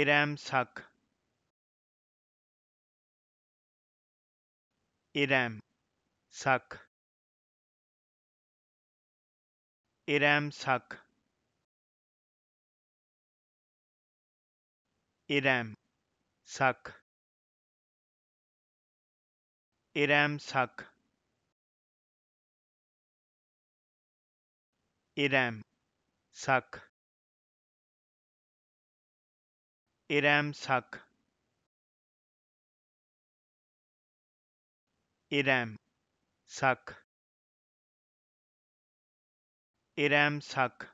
इरेम शक इरैम शक इरैम शक इरैम शक इरैम शक इरैम शक Iram-Shaq Iram-Shaq Iram-Shaq